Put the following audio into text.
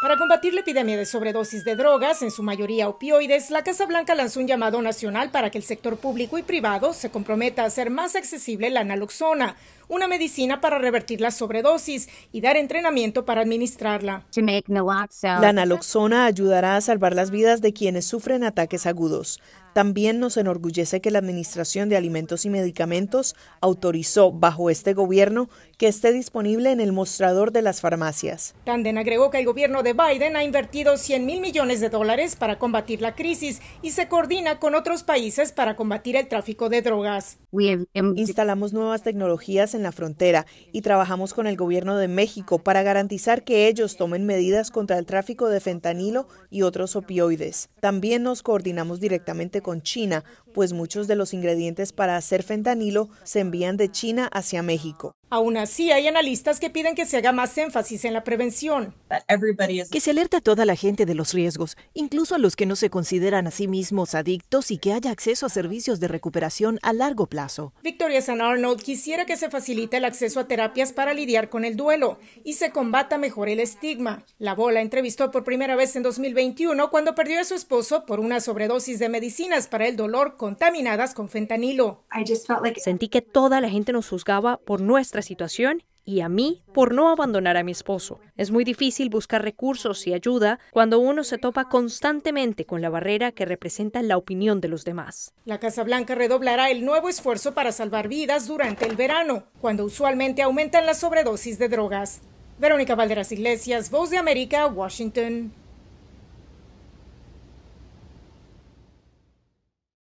Para combatir la epidemia de sobredosis de drogas, en su mayoría opioides, la Casa Blanca lanzó un llamado nacional para que el sector público y privado se comprometa a hacer más accesible la naloxona, una medicina para revertir la sobredosis y dar entrenamiento para administrarla. La naloxona ayudará a salvar las vidas de quienes sufren ataques agudos. También nos enorgullece que la Administración de Alimentos y Medicamentos autorizó bajo este gobierno que esté disponible en el mostrador de las farmacias. Tanden agregó que el gobierno de Biden ha invertido 100 mil millones de dólares para combatir la crisis y se coordina con otros países para combatir el tráfico de drogas. Em, Instalamos nuevas tecnologías en la frontera y trabajamos con el gobierno de México para garantizar que ellos tomen medidas contra el tráfico de fentanilo y otros opioides. También nos coordinamos directamente con China, pues muchos de los ingredientes para hacer fentanilo se envían de China hacia México. Aún así, hay analistas que piden que se haga más énfasis en la prevención. Que se alerte a toda la gente de los riesgos, incluso a los que no se consideran a sí mismos adictos y que haya acceso a servicios de recuperación a largo plazo. Victoria San Arnold quisiera que se facilite el acceso a terapias para lidiar con el duelo y se combata mejor el estigma. La bola entrevistó por primera vez en 2021 cuando perdió a su esposo por una sobredosis de medicinas para el dolor contaminadas con fentanilo. Sentí que toda la gente nos juzgaba por nuestra situación y a mí por no abandonar a mi esposo. Es muy difícil buscar recursos y ayuda cuando uno se topa constantemente con la barrera que representa la opinión de los demás. La Casa Blanca redoblará el nuevo esfuerzo para salvar vidas durante el verano, cuando usualmente aumentan las sobredosis de drogas. Verónica Valderas Iglesias, Voz de América, Washington.